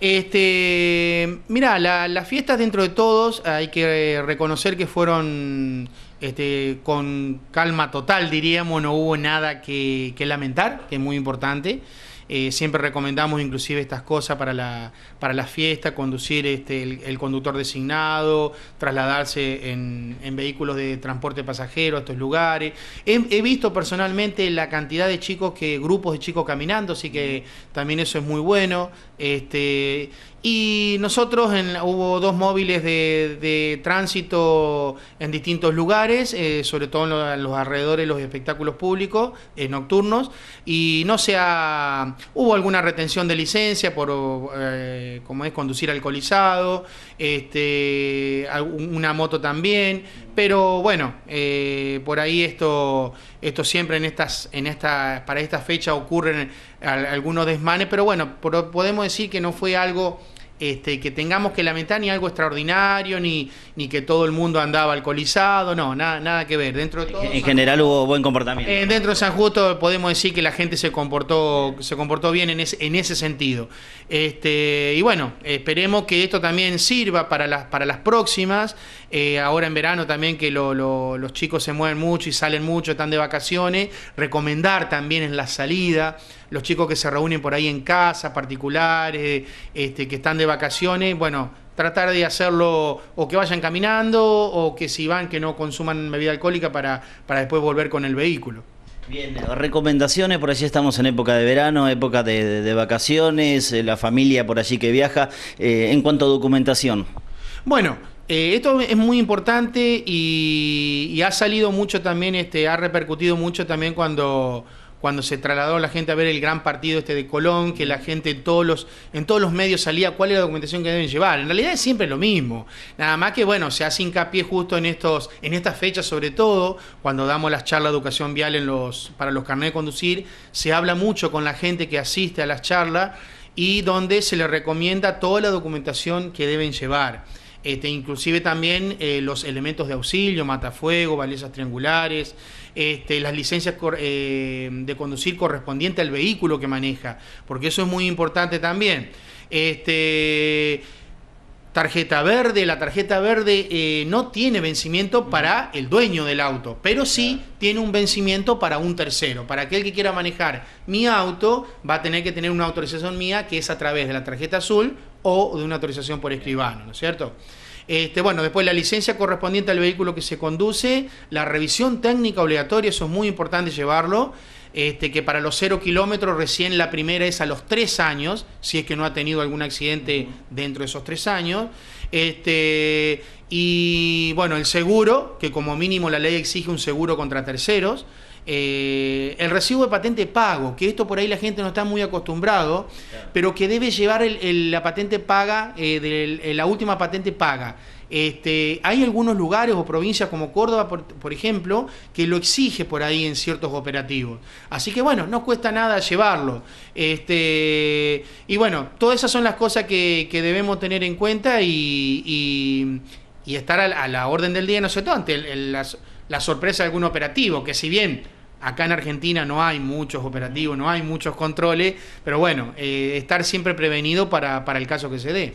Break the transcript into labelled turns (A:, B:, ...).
A: Este, mira, la, las fiestas dentro de todos hay que eh, reconocer que fueron este, con calma total, diríamos, no hubo nada que, que lamentar, que es muy importante. Eh, siempre recomendamos inclusive estas cosas para la, para la fiesta, conducir este, el, conductor designado, trasladarse en, vehículos de transporte pasajero a estos lugares. He, visto personalmente la cantidad de chicos que, grupos de chicos caminando, así que también eso es muy bueno. Este, y nosotros hubo dos móviles de, tránsito en distintos lugares, eh, sobre todo en los, alrededores de los espectáculos públicos eh, nocturnos, y no se ha hubo alguna retención de licencia por, eh, como es, conducir alcoholizado, este, una moto también, pero bueno, eh, por ahí esto, esto siempre en estas, en esta, para esta fecha ocurren algunos desmanes, pero bueno, podemos decir que no fue algo este, que tengamos que lamentar ni algo extraordinario, ni, ni que todo el mundo andaba alcoholizado, no, nada, nada que ver. Dentro en
B: general hubo buen comportamiento.
A: Eh, dentro de San Justo podemos decir que la gente se comportó, se comportó bien en, en ese sentido. Este, y bueno, esperemos que esto también sirva para las, para las próximas. Eh, ahora en verano también que los chicos se mueven mucho y salen mucho, están de vacaciones. Recomendar también en la salida, los chicos que se reúnen por ahí en casa, particulares, este, que están de vacaciones, bueno, tratar de hacerlo o que vayan caminando o que si van que no consuman bebida alcohólica para, para después volver con el vehículo. Bien, eh,
B: recomendaciones, por allí estamos en época de verano, época de, vacaciones, eh, la familia por allí que viaja. Eh, en cuanto a documentación.
A: Bueno, esto es muy importante y, y, ha salido mucho también, este, ha repercutido mucho también cuando cuando se trasladó la gente a ver el gran partido este de Colón, que la gente en todos los, en todos los medios salía cuál es la documentación que deben llevar. En realidad es siempre lo mismo. Nada más que bueno, se hace hincapié justo en estos, en estas fechas, sobre todo, cuando damos las charlas de educación vial en los, para los carnés de conducir, se habla mucho con la gente que asiste a las charlas y donde se les recomienda toda la documentación que deben llevar. Este, inclusive también eh, los elementos de auxilio, matafuego, balezas triangulares, este, las licencias eh, de conducir correspondientes al vehículo que maneja, porque eso es muy importante también. Este, tarjeta verde, la tarjeta verde eh, no tiene vencimiento para el dueño del auto, pero sí tiene un vencimiento para un tercero. Para aquel que quiera manejar mi auto, va a tener que tener una autorización mía que es a través de la tarjeta azul o de una autorización por escribano, ¿no es cierto? Este, bueno, después la licencia correspondiente al vehículo que se conduce, la revisión técnica obligatoria, eso es muy importante llevarlo, este, que para los 0 kilómetros recién la primera es a los 3 años, si es que no ha tenido algún accidente dentro de esos 3 años. Este, y bueno, el seguro, que como mínimo la ley exige un seguro contra terceros. Eh, el recibo de patente pago, que esto por ahí la gente no está muy acostumbrado, pero que debe llevar la patente paga, eh, eh, la última patente paga. Este, hay algunos lugares o provincias como Córdoba, por, ejemplo, que lo exige por ahí en ciertos operativos. Así que bueno, no cuesta nada llevarlo. Este, y bueno, todas esas son las cosas que, debemos tener en cuenta y y estar a la, orden del día, no sé todo, ante la, sorpresa de algún operativo, que si bien acá en Argentina no hay muchos operativos, no hay muchos controles, pero bueno, eh, estar siempre prevenido para, para el caso que se dé.